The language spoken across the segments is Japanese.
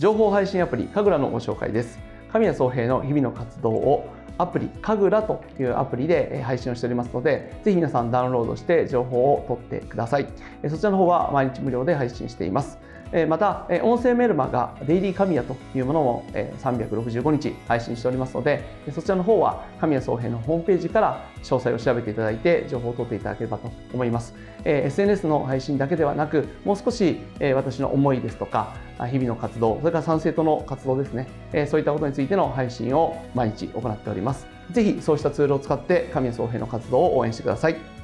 情報配信アプリ神楽のご紹介です神谷総平の日々の活動をアプリ神楽というアプリで配信をしておりますのでぜひ皆さんダウンロードして情報を取ってくださいそちらの方は毎日無料で配信していますまた、音声メルマガ、デイリー神谷というものも365日配信しておりますので、そちらの方は神谷総平のホームページから詳細を調べていただいて、情報を取っていただければと思います。SNS の配信だけではなく、もう少し私の思いですとか、日々の活動、それから賛成との活動ですね、そういったことについての配信を毎日行っております。ぜひそうしたツールを使って神谷総平の活動を応援してください。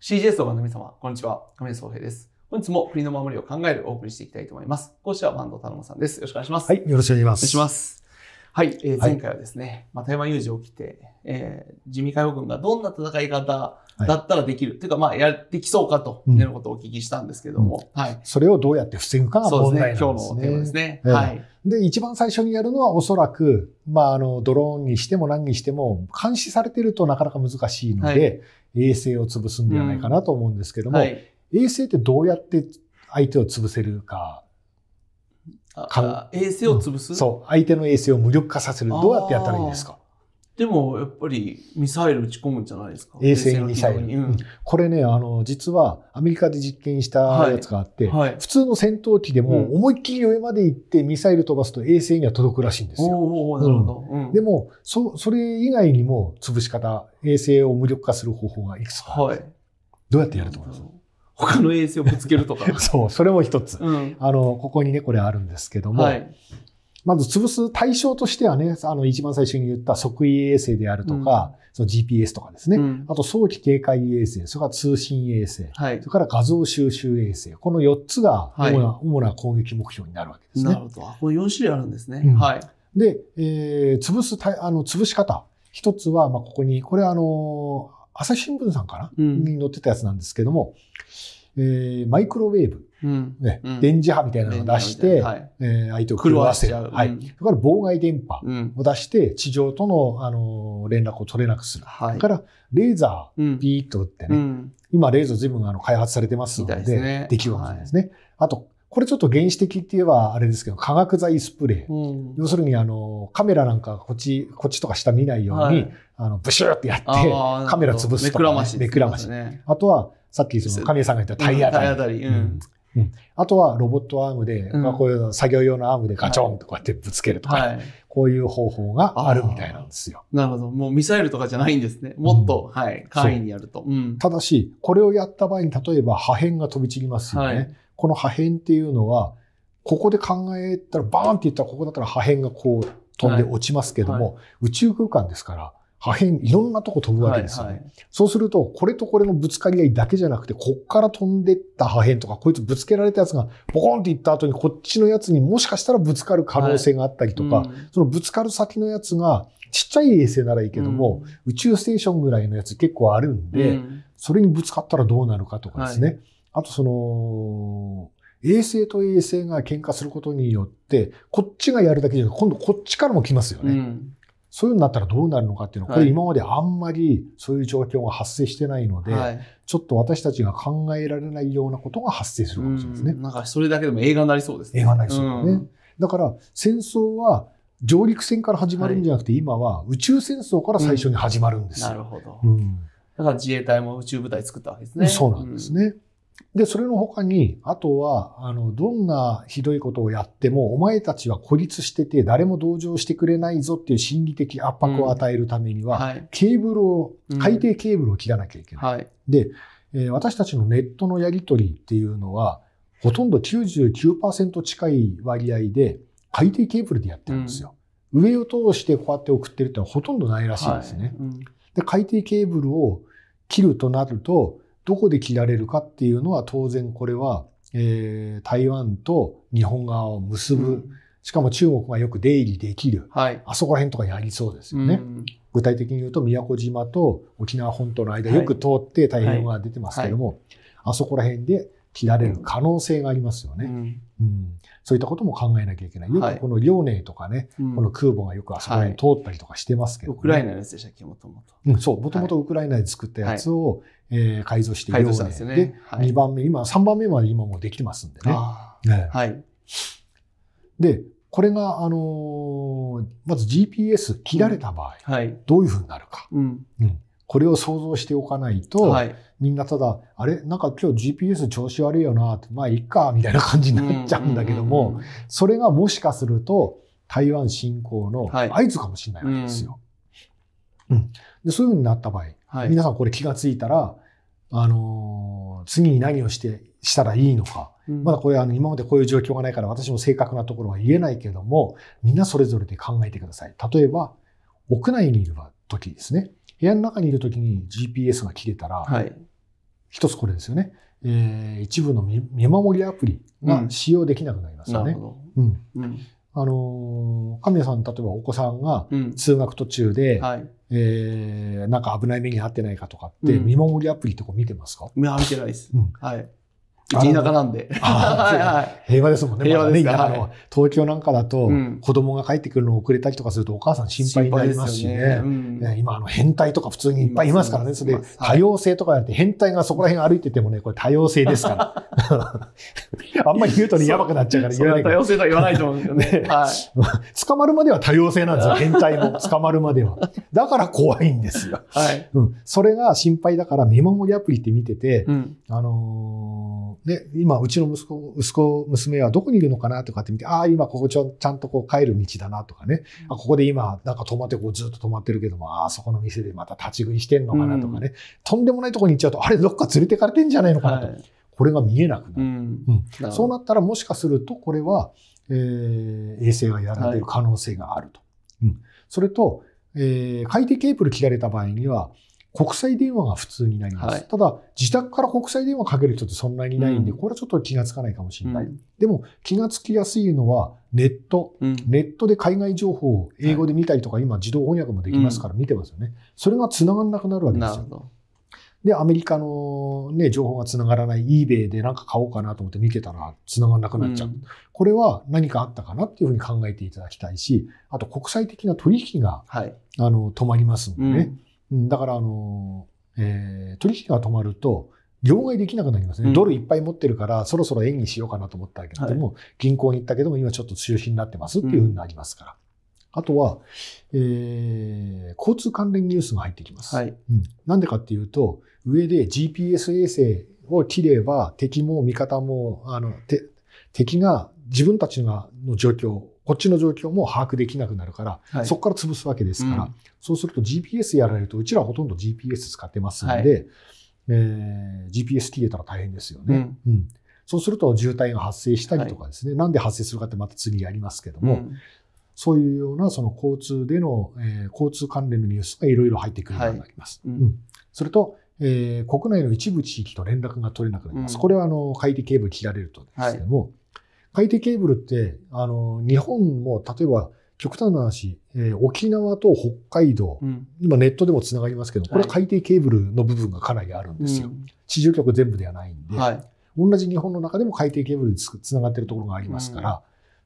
CJS 動画の皆様、こんにちは。亀井宗平です。本日も国の守りを考えるお送りしていきたいと思います。講師は坂東太郎さんです。よろしくお願いします。はい、よろしくお願いします。お願いします。はい、えー、前回はですね、はい、まあ、台湾有事起きて、えー、自民解放軍がどんな戦い方だったらできる、はい、というか、まあ、やってきそうかということをお聞きしたんですけども、うんはい、それをどうやって防ぐかが問題なんですね。そうですね今日のテーマですね、えー、はい。で、一番最初にやるのはおそらく、まあ、あの、ドローンにしても何にしても、監視されてるとなかなか難しいので、はい、衛星を潰すんではないかなと思うんですけども、うんはい、衛星ってどうやって相手を潰せるか。あ。衛星を潰す、うん、そう。相手の衛星を無力化させる。どうやってやったらいいですかでもやっぱりミサイル撃ち込むんじゃないですか衛星ミサイル、うん、これねあの実はアメリカで実験したやつがあって、はいはい、普通の戦闘機でも思いっきり上まで行ってミサイル飛ばすと衛星には届くらしいんですよ。なるほど、うん、でもそそれ以外にも潰し方衛星を無力化する方法がいくつかはい、どうやってやると思います他の衛星をぶつけるとか そうそれも一つ、うん、あのここにねこれあるんですけども、はい、まず潰す対象としてはね、あの一番最初に言った即位衛星であるとか、うん、その GPS とかですね、うん、あと早期警戒衛星、それから通信衛星、はい、それから画像収集衛星、この4つが主なはい、主な攻撃目標になるわけですね。なるほど。この4種類あるんですね。うん、はい。で、えー、潰すたあの潰し方。一つは、まあ、ここに、これあの、朝日新聞さんかな、に載ってたやつなんですけども、えー、マイクロウェーブ、うんね、うん、電磁波みたいなのを出して、はい、えー、相手を狂わせる。はい、うん、それから妨害電波を出して、地上との、あのー、連絡を取れなくする。はい、だから、レーザー、ピーッと打ってね、うん、今、レーザー随分あの開発されてますので、でね、できるわけですね。はい、あと、これちょっと原始的って言えばあれですけど、化学剤スプレー。うん、要するにあの、カメラなんかこっち、こっちとか下見ないように、はい、あの、ブシューってやって、カメラ潰すとか、ね、くらまし、めくらまし。あとは、さっきその、神谷さんが言った体当たり。体当たり。うんうん、あとはロボットアームで、うん、まあ、こういう作業用のアームでガチョンとこうやってぶつけるとか、はい、こういう方法があるみたいなんですよ。なるほど。もうミサイルとかじゃないんですね。もっと、うん、はい、簡易にやると。ただし、これをやった場合に、例えば破片が飛び散りますよね。はい、この破片っていうのは、ここで考えたら、バーンって言ったら、ここだったら破片がこう飛んで落ちますけども、はいはい、宇宙空間ですから、破片いろんなとこ飛ぶわけですよね。はいはい、そうすると、これとこれのぶつかり合いだけじゃなくて、こっから飛んでった破片とか、こいつぶつけられたやつがボコンっていった後にこっちのやつにもしかしたらぶつかる可能性があったりとか、はいうん、そのぶつかる先のやつがちっちゃい衛星ならいいけども、うん、宇宙ステーションぐらいのやつ結構あるんで、うん、それにぶつかったらどうなるかとかですね。はいあとその、衛星と衛星が喧嘩することによって、こっちがやるだけじゃなく今度こっちからも来ますよね。うん、そういうになったらどうなるのかっていうのは、これ今まであんまりそういう状況が発生してないので、はい、ちょっと私たちが考えられないようなことが発生するかもしれないですね。うん、なんかそれだけでも映画になりそうですね。映画になりそうだね。うん、だから戦争は上陸戦から始まるんじゃなくて、今は宇宙戦争から最初に始まるんですなるほど。だから自衛隊も宇宙部隊作ったわけですね。そうなんですね。で、それの他に、あとは、あの、どんなひどいことをやっても、お前たちは孤立してて、誰も同情してくれないぞっていう心理的圧迫を与えるためには、うんはい、ケーブルを、海底ケーブルを切らなきゃいけない。うんはい、で、えー、私たちのネットのやり取りっていうのは、ほとんど99%近い割合で、海底ケーブルでやってるんですよ。うん、上を通してこうやって送ってるってほとんどないらしいですね。はい、で、海底ケーブルを切るとなると、どこで切られるかっていうのは当然これは、えー、台湾と日本側を結ぶ、うん、しかも中国がよく出入りできる、はい、あそこら辺とかにありそうですよね。うん、具体的に言うと宮古島と沖縄本島の間よく通って太平洋側出てますけども、はい、あそこら辺で切られる可能性がありますよね。うんうん、そういったことも考えなきゃいけない。よくこの遼寧とかね、はい、この空母がよくあそこに通ったりとかしてますけど、ねはい、ウクライナのやつでしたっけ、もともと。うん、そう、もともとウクライナで作ったやつを、はい、えー、改造して遼寧で、ではい、2番目、今、3番目まで今もできてますんでね。ねはい。で、これが、あのー、まず GPS 切られた場合、うん、どういうふうになるか。うん、うんこれを想像しておかないと、はい、みんなただ、あれなんか今日 GPS 調子悪いよな、まあいっか、みたいな感じになっちゃうんだけども、うんうんうんうん、それがもしかすると台湾侵攻の合図かもしれないわけですよ。はい、うん、でそういうふうになった場合、はい、皆さんこれ気がついたら、あのー、次に何をしてしたらいいのか、まだこれあの今までこういう状況がないから私も正確なところは言えないけどもみんなそれぞれで考えてください例えば屋内にいる時ですね部屋の中にいるときに GPS が切れたら、はい、一つこれですよね。えー、一部の見守りアプリが使用できなくなりますよね。うん。うん、あのー、神谷さん、例えばお子さんが通学途中で、うんはい、えー、なんか危ない目に遭ってないかとかって、見守りアプリとか見てますか、うん、見てないです。うん、はい。ち田舎なんで。平和ですもんね。平和ですね。東京なんかだと、子供が帰ってくるのを遅れたりとかするとお母さん心配になりますしね。今、あの、変態とか普通にいっぱいいますからね。それで、多様性とかやって、変態がそこら辺歩いててもね、これ多様性ですから。あんまり言うとね、やばくなっちゃうから言わない。多様性とは言わないと思うんですよね。捕まるまでは多様性なんですよ。変態も捕まるまでは。だから怖いんですよ。それが心配だから見守りアプリって見てて、あので、今、うちの息子、息子、娘はどこにいるのかなとかって見て、ああ、今、ここちょちゃんとこう帰る道だなとかね、あここで今、なんか止まってこうずっと止まってるけども、ああ、そこの店でまた立ち食いしてんのかなとかね、うん、とんでもないとこに行っちゃうと、あれ、どっか連れてかれてんじゃないのかなと。はい、これが見えなくなる。うん、うん、そうなったら、もしかすると、これは、えー、衛星がやられてる可能性があると。はい、うん、それと、えー、海底ケーブル切られた場合には、国際電話が普通になります、はい、ただ、自宅から国際電話かける人ってそんなにないんで、うん、これはちょっと気がつかないかもしれない。うん、でも、気がつきやすいのは、ネット、うん、ネットで海外情報を英語で見たりとか、今自動翻訳もできますから見てますよね。それが繋がんなくなるわけですよ。で、アメリカのね、情報が繋がらない eBay でなんか買おうかなと思って見てたら繋がんなくなっちゃう。これは何かあったかなっていうふうに考えていただきたいし、あと国際的な取引が、はい、あの、止まりますのでね。うん、だから、あの、えー、取引が止まると、両替できなくなりますね、うん、ドルいっぱい持ってるから、そろそろ円にしようかなと思ったけど、はい、でも、銀行に行ったけども、今ちょっと中止になってますっていうふうになりますから。うん、あとは、えー、交通関連ニュースが入ってきます。はい、うん。なんでかっていうと、上で GPS 衛星を切れば、敵も味方も、あの、敵が自分たちがの状況こっちの状況も把握できなくなるから、はい、そこから潰すわけですから、うん、そうすると GPS やられると、うちらほとんど GPS 使ってますんで、はい、えー、GPS 切れたら大変ですよね。うん、うん、そうすると渋滞が発生したりとかですね、はい、なんで発生するかってまた次やりますけども、うん、そういうようなその交通での、えー、交通関連のニュースがいろいろ入ってくるようになります。うん、それと、えー、国内の一部地域と連絡が取れなくなります。これはあの海底ケーブル切られるとですけども、海底ケーブルって、あの、日本も例えば、極端な話、えー、沖縄と北海道、うん、今ネットでも繋がりますけど、これは海底ケーブルの部分がかなりあるんですよ。地上局全部ではないんで、はい、同じ日本の中でも海底ケーブルで繋がってるところがありますから、うん、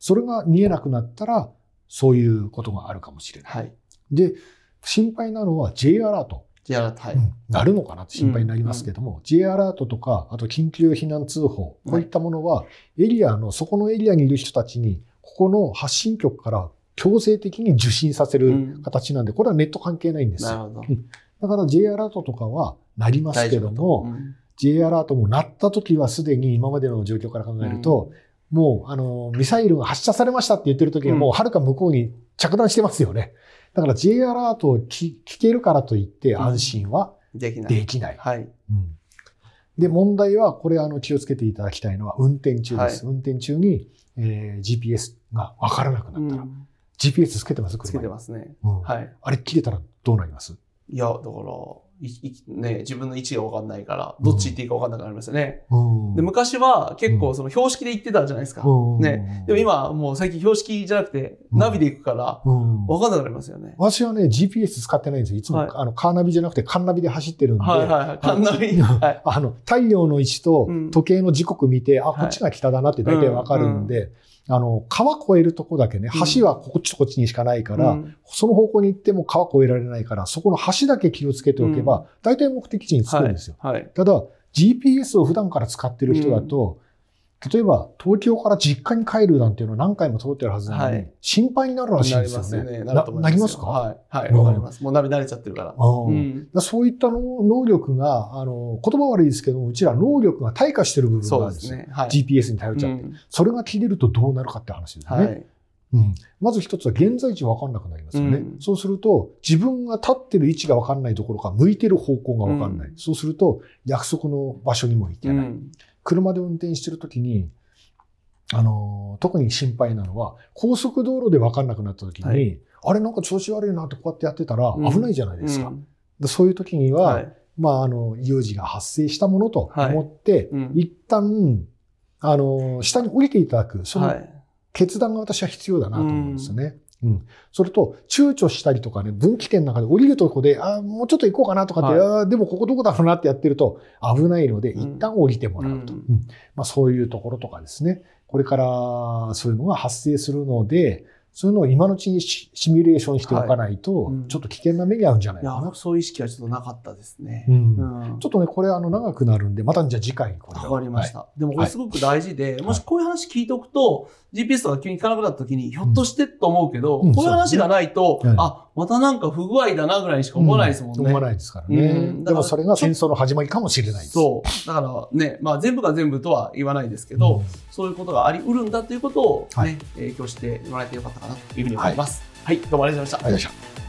それが見えなくなったら、そういうことがあるかもしれない。はい、で、心配なのは J アラート。J アラート、はい、うん、なるのかなって心配になりますけども、うんうん、J アラートとか、あと緊急避難通報、こういったものは、エリアの、そこのエリアにいる人たちに、ここの発信局から強制的に受信させる形なんで、これはネット関係ないんですよ。だから J アラートとかはなりますけども、うん、J アラートもなった時はすでに今までの状況から考えると、もう、あの、ミサイルが発射されましたって言ってる時はもうはるか向こうに着弾してますよね。だから J アラートを聞けるからといって安心はできない。できない。はい。うんで、問題は、これ、あの、気をつけていただきたいのは、運転中です。はい、運転中に、えー、GPS がわからなくなったら、うん、GPS つけてますつけてますね。うん、はい。あれ、切れたらどうなりますいや、だから、いいね、自分の位置が分かんないから、どっち行っていいか分かんなくなりますよね。で昔は結構その標識で行ってたじゃないですか。ね、でも今もう最近標識じゃなくてナビで行くから、分かんなくなりますよね。私はね、GPS 使ってないんですよ。いつも、はい、あのカーナビじゃなくてカンナビで走ってるんで。はいはいはい。カンナビ。あの、太陽の位置と時計の時刻見て、あ、こっちが北だなって大体分かるんで、うんうんあの、川越えるとこだけね、橋はこっちとこっちにしかないから、うん、その方向に行っても川越えられないから、そこの橋だけ気をつけておけば、うん、大体目的地に着くんですよ。はいはい、ただ、GPS を普段から使ってる人だと、例えば東京から実家に帰るなんていうのは何回も通ってるはずなのに、はい、心配になるらしいですよね。なりますね。なりますかはい。はい。わ、かります。もう慣れちゃってるから。うん、そういったの能力が、あの、言葉悪いですけどうちら能力が退化してる部分があるんですよ。ねはい、GPS に頼っちゃって、うん、それが切れるとどうなるかって話ですね。はいうん、まず一つは現在地分かんなくなりますよね、うん、そうすると自分が立ってる位置が分かんないどころか向いてる方向が分かんない、うん、そうすると約束の場所にも行けない、車で運転してる時に、あの、特に心配なのは、高速道路で分かんなくなった時に、はい、あれなんか調子悪いなってこうやってやってたら危ないじゃないですか。うんうん、そういう時には、はい、まあ、あの、有事が発生したものと思って、はいうん、一旦、あの、下に降りていただく、その決断が私は必要だなと思うんですよね。うん。それと、躊躇したりとかね、分岐点の中で降りるとこで、ああ、もうちょっと行こうかなとかって、はい、ああ、でもここどこだろうなってやってると危ないので、一旦降りてもらうと。うん、うん、まあ、そういうところとかですね。これからそういうのが発生するので、そういうのを今のうちにシミュレーションしておかないと、ちょっと危険な目に遭うんじゃないかな。はいうん、そういう意識はちょっとなかったですね。うんうん、ちょっとね、これあの長くなるんで、またじゃあ次回これ。わかりました、はい。でもこれすごく大事で、はい、もしこういう話聞いておくと、GPS とか急に聞かなくなった時に、ひょっとしてと思うけど、こういう話がないと、あ、またなんか不具合だなぐらいしか思わないですもんね。うん、思わないですからね、うん、らでもそれが戦争の始まりかもしれないです。そう。だからね、まあ全部が全部とは言わないですけど、うん、そういうことがあり得るんだということをね、影はい、してもらえてよかったかなというふうに思います。はい、はい、どうもありがとうございました。ありがとうございました。